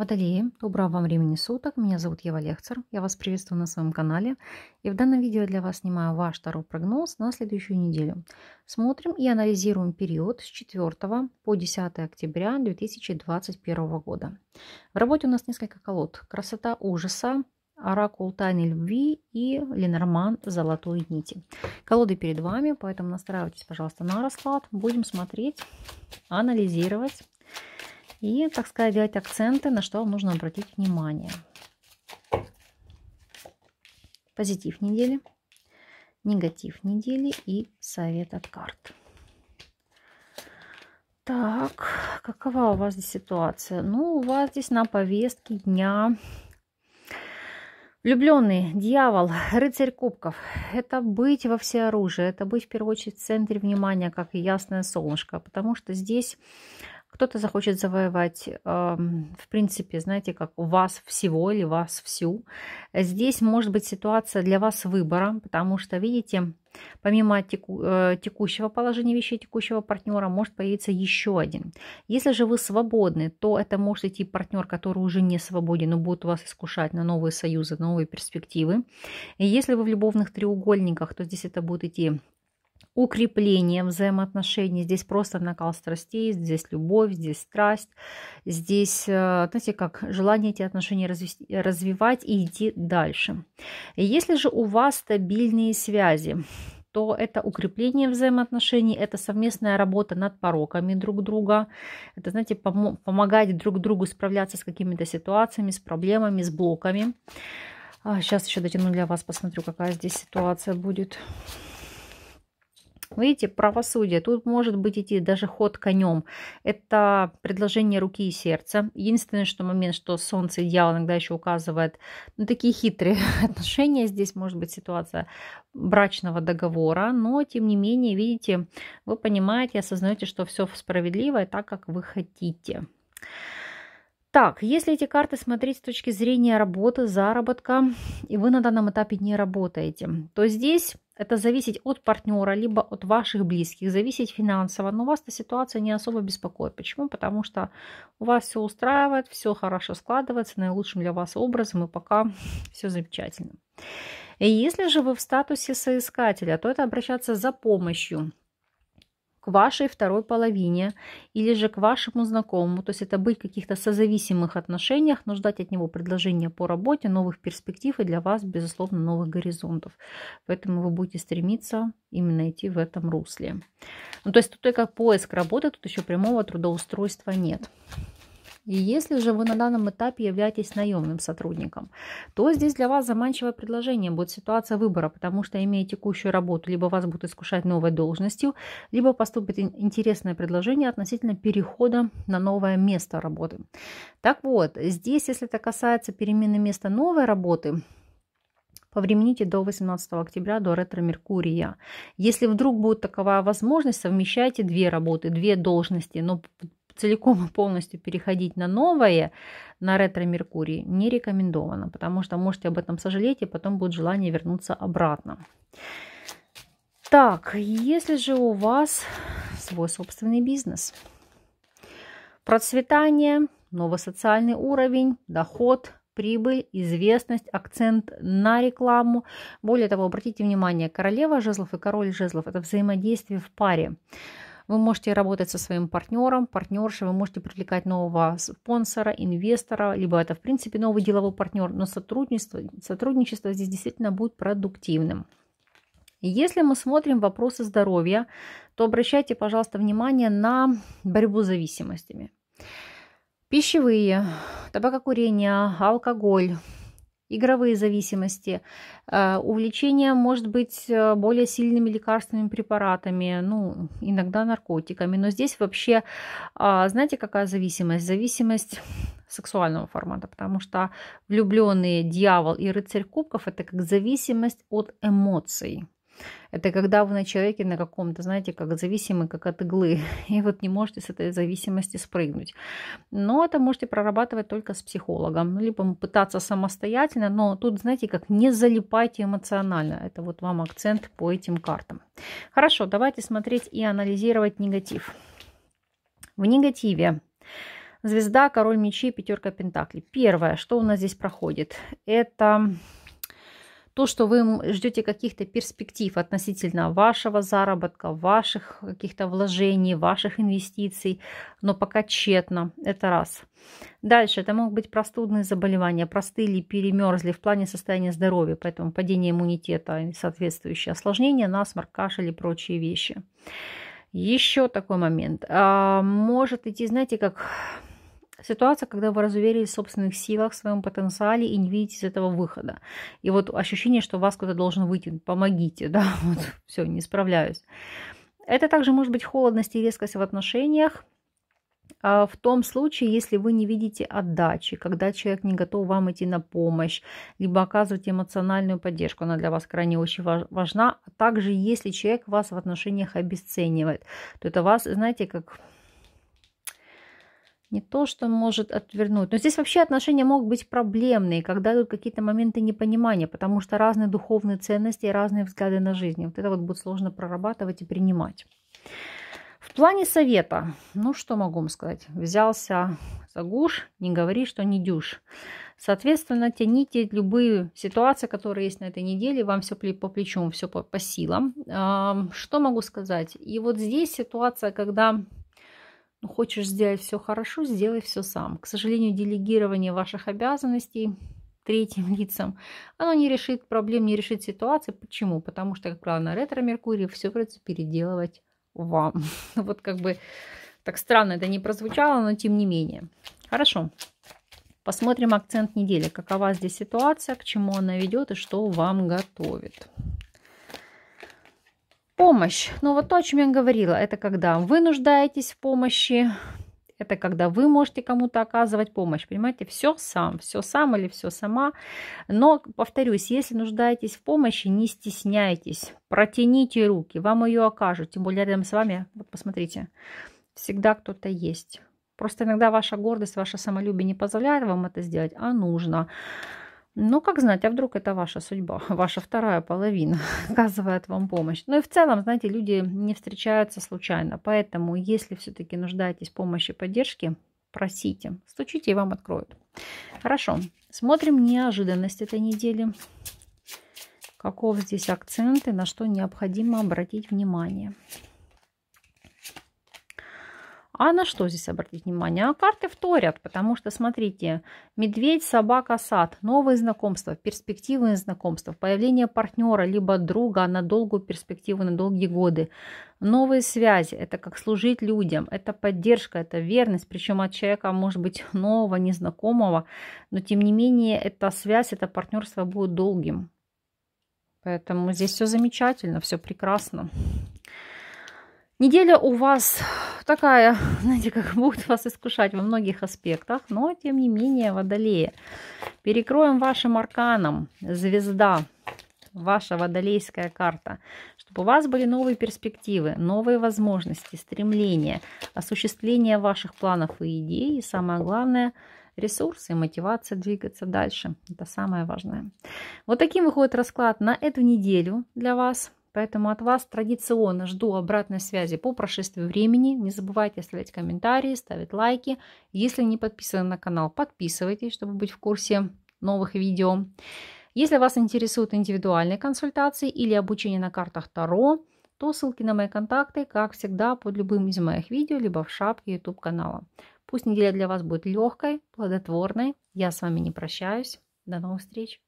Водолеи, доброго вам времени суток, меня зовут Ева Лехцер, я вас приветствую на своем канале и в данном видео для вас снимаю ваш второй прогноз на следующую неделю. Смотрим и анализируем период с 4 по 10 октября 2021 года. В работе у нас несколько колод. Красота ужаса, Оракул тайной любви и Ленорман золотой нити. Колоды перед вами, поэтому настраивайтесь, пожалуйста, на расклад. Будем смотреть, анализировать и, так сказать, делать акценты, на что вам нужно обратить внимание. Позитив недели, негатив недели и совет от карт. Так, какова у вас здесь ситуация? Ну, у вас здесь на повестке дня Влюбленный, дьявол, рыцарь кубков – это быть во всеоружии, это быть в первую очередь в центре внимания, как и ясное солнышко, потому что здесь кто-то захочет завоевать, эм, в принципе, знаете, как у вас всего или вас всю. Здесь может быть ситуация для вас выбора, потому что, видите, Помимо теку, э, текущего положения вещей, текущего партнера, может появиться еще один. Если же вы свободны, то это может идти партнер, который уже не свободен, но будет вас искушать на новые союзы, новые перспективы. И если вы в любовных треугольниках, то здесь это будет идти укреплением взаимоотношений. Здесь просто накал страстей, здесь любовь, здесь страсть, здесь, э, знаете, как желание эти отношения развести, развивать и идти дальше. Если же у вас стабильные связи, то это укрепление взаимоотношений, это совместная работа над пороками друг друга, это, знаете, пом- помогать друг другу справляться с какими-то ситуациями, с проблемами, с блоками. А, сейчас еще дотяну для вас, посмотрю, какая здесь ситуация будет. Видите, правосудие. Тут может быть идти даже ход конем. Это предложение руки и сердца. Единственное, что момент, что солнце и дьявол иногда еще указывает на такие хитрые отношения. Здесь может быть ситуация брачного договора, но тем не менее, видите, вы понимаете, осознаете, что все справедливо и так, как вы хотите. Так, если эти карты смотреть с точки зрения работы, заработка, и вы на данном этапе не работаете, то здесь это зависеть от партнера, либо от ваших близких, зависеть финансово. Но вас эта ситуация не особо беспокоит. Почему? Потому что у вас все устраивает, все хорошо складывается, наилучшим для вас образом, и пока все замечательно. И если же вы в статусе соискателя, то это обращаться за помощью к вашей второй половине или же к вашему знакомому. То есть это быть в каких-то созависимых отношениях, но ждать от него предложения по работе, новых перспектив и для вас, безусловно, новых горизонтов. Поэтому вы будете стремиться именно идти в этом русле. Ну, то есть тут только поиск работы, тут еще прямого трудоустройства нет. И если же вы на данном этапе являетесь наемным сотрудником, то здесь для вас заманчивое предложение будет ситуация выбора, потому что, имея текущую работу, либо вас будут искушать новой должностью, либо поступит интересное предложение относительно перехода на новое место работы. Так вот, здесь, если это касается перемены места новой работы, повремените до 18 октября, до ретро-меркурия. Если вдруг будет таковая возможность, совмещайте две работы, две должности, но целиком и полностью переходить на новое, на ретро-меркурий, не рекомендовано, потому что можете об этом сожалеть, и потом будет желание вернуться обратно. Так, если же у вас свой собственный бизнес, процветание, новый социальный уровень, доход, прибыль, известность, акцент на рекламу. Более того, обратите внимание, королева жезлов и король жезлов – это взаимодействие в паре. Вы можете работать со своим партнером, партнершей, вы можете привлекать нового спонсора, инвестора, либо это, в принципе, новый деловой партнер, но сотрудничество, сотрудничество здесь действительно будет продуктивным. Если мы смотрим вопросы здоровья, то обращайте, пожалуйста, внимание на борьбу с зависимостями. Пищевые, табакокурение, алкоголь, игровые зависимости. Э, увлечение может быть э, более сильными лекарственными препаратами, ну, иногда наркотиками. Но здесь вообще, а, знаете, какая зависимость? Зависимость сексуального формата, потому что влюбленные дьявол и рыцарь кубков это как зависимость от эмоций. Это когда вы на человеке на каком-то, знаете, как зависимый, как от иглы, и вот не можете с этой зависимости спрыгнуть. Но это можете прорабатывать только с психологом, ну, либо пытаться самостоятельно, но тут, знаете, как не залипайте эмоционально. Это вот вам акцент по этим картам. Хорошо, давайте смотреть и анализировать негатив. В негативе звезда, король мечей, пятерка пентаклей. Первое, что у нас здесь проходит, это то, что вы ждете каких-то перспектив относительно вашего заработка, ваших каких-то вложений, ваших инвестиций, но пока тщетно. Это раз. Дальше, это могут быть простудные заболевания, простыли, перемерзли в плане состояния здоровья, поэтому падение иммунитета и соответствующие осложнения, насморк, кашель и прочие вещи. Еще такой момент. А, может идти, знаете, как Ситуация, когда вы разуверились в собственных силах, в своем потенциале и не видите из этого выхода. И вот ощущение, что вас кто-то должен вытянуть, помогите, да, вот все, не справляюсь. Это также может быть холодность и резкость в отношениях, а, в том случае, если вы не видите отдачи, когда человек не готов вам идти на помощь, либо оказывать эмоциональную поддержку, она для вас крайне очень важна. А также, если человек вас в отношениях обесценивает, то это вас, знаете, как не то, что может отвернуть. Но здесь вообще отношения могут быть проблемные, когда идут какие-то моменты непонимания, потому что разные духовные ценности и разные взгляды на жизнь. Вот это вот будет сложно прорабатывать и принимать. В плане совета, ну что могу вам сказать? Взялся за гуш, не говори, что не дюш. Соответственно, тяните любые ситуации, которые есть на этой неделе, вам все по плечу, все по, по силам. Что могу сказать? И вот здесь ситуация, когда но «Ну, хочешь сделать все хорошо, сделай все сам. К сожалению, делегирование ваших обязанностей третьим лицам, оно не решит проблем, не решит ситуации. Почему? Потому что, как правило, на ретро-меркурии все придется переделывать вам. вот как бы так странно это не прозвучало, но тем не менее. Хорошо. Посмотрим акцент недели. Какова здесь ситуация, к чему она ведет и что вам готовит. Помощь. Ну вот то, о чем я говорила, это когда вы нуждаетесь в помощи, это когда вы можете кому-то оказывать помощь, понимаете, все сам, все сам или все сама. Но, повторюсь, если нуждаетесь в помощи, не стесняйтесь, протяните руки, вам ее окажут, тем более рядом с вами, вот посмотрите, всегда кто-то есть. Просто иногда ваша гордость, ваше самолюбие не позволяет вам это сделать, а нужно. Ну, как знать, а вдруг это ваша судьба, ваша вторая половина оказывает вам помощь. Ну и в целом, знаете, люди не встречаются случайно, поэтому если все-таки нуждаетесь в помощи, поддержке, просите, стучите и вам откроют. Хорошо, смотрим неожиданность этой недели. Каков здесь акцент и на что необходимо обратить внимание. А на что здесь обратить внимание? А карты вторят, потому что, смотрите, медведь, собака, сад, новые знакомства, перспективные знакомства, появление партнера, либо друга на долгую перспективу, на долгие годы, новые связи, это как служить людям, это поддержка, это верность, причем от человека, может быть, нового, незнакомого, но тем не менее, эта связь, это партнерство будет долгим. Поэтому здесь все замечательно, все прекрасно. Неделя у вас такая, знаете, как будет вас искушать во многих аспектах, но тем не менее водолея. Перекроем вашим арканом звезда, ваша водолейская карта, чтобы у вас были новые перспективы, новые возможности, стремления, осуществление ваших планов и идей, и самое главное – ресурсы мотивация двигаться дальше. Это самое важное. Вот таким выходит расклад на эту неделю для вас. Поэтому от вас традиционно жду обратной связи по прошествии времени. Не забывайте оставлять комментарии, ставить лайки. Если не подписаны на канал, подписывайтесь, чтобы быть в курсе новых видео. Если вас интересуют индивидуальные консультации или обучение на картах Таро, то ссылки на мои контакты, как всегда, под любым из моих видео, либо в шапке YouTube канала. Пусть неделя для вас будет легкой, плодотворной. Я с вами не прощаюсь. До новых встреч!